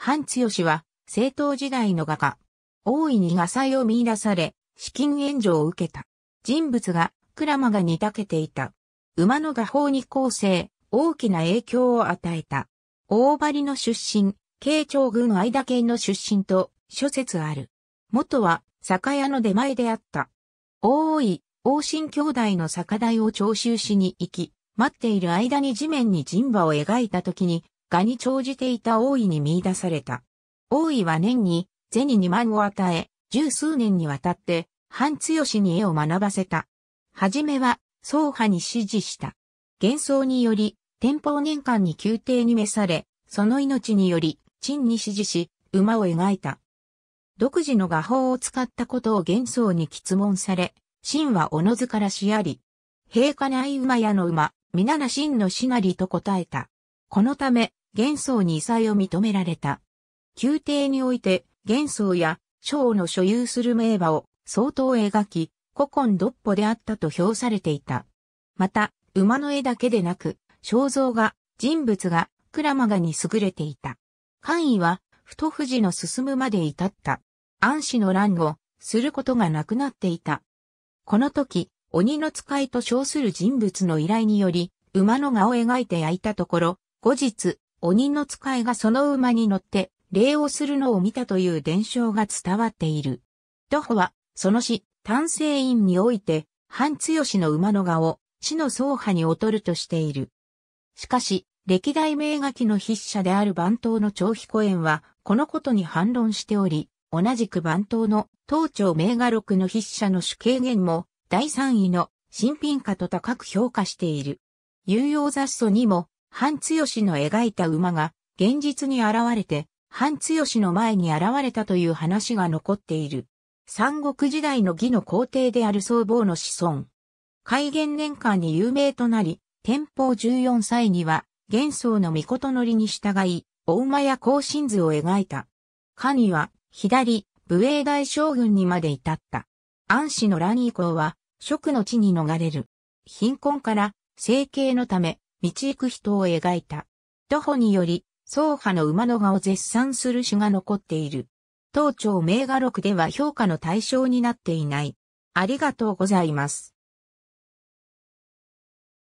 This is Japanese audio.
半剛は、政党時代の画家。大いに画才を見出され、資金援助を受けた。人物が、ラマが似たけていた。馬の画法に構成、大きな影響を与えた。大張の出身、慶長軍間県の出身と諸説ある。元は酒屋の出前であった。大い、王新兄弟の酒代を徴収しに行き、待っている間に地面に人馬を描いた時に画に長じていた王位に見出された。王位は年に銭二万を与え、十数年にわたって、半強しに絵を学ばせた。はじめは、宗派に指示した。幻想により、天保年間に宮廷に召され、その命により、陳に指示し、馬を描いた。独自の画法を使ったことを幻想に質問され、秦はおのずからしあり、陛下内馬屋の馬、皆な秦のしなりと答えた。このため、元宗に異彩を認められた。宮廷において、元宗や章の所有する名馬を相当描き、古今独歩であったと評されていた。また、馬の絵だけでなく、肖像画、人物が、鞍馬画に優れていた。官位は、太富士の進むまで至った。安氏の乱を、することがなくなっていた。この時、鬼の使いと称する人物の依頼により、馬の画を描いて焼いたところ、後日、鬼の使いがその馬に乗って礼をするのを見たという伝承が伝わっている。徒歩は、その詩、丹精院において、半強しの馬の画を、死の宗派に劣るとしている。しかし、歴代名画記の筆者である番頭の長彦園は、このことに反論しており、同じく番頭の東朝名画録の筆者の主経言も、第三位の新品化と高く評価している。有用雑誌にも、半ヨシの描いた馬が現実に現れて、半ヨシの前に現れたという話が残っている。三国時代の義の皇帝である僧帽の子孫。開元年間に有名となり、天保14歳には、元宗の御事乗りに従い、お馬や行進図を描いた。かには、左、武衛大将軍にまで至った。安氏の乱以降は、職の地に逃れる。貧困から、生計のため、道行く人を描いた。徒歩により、宗派の馬の画を絶賛する詩が残っている。当庁名画録では評価の対象になっていない。ありがとうございます。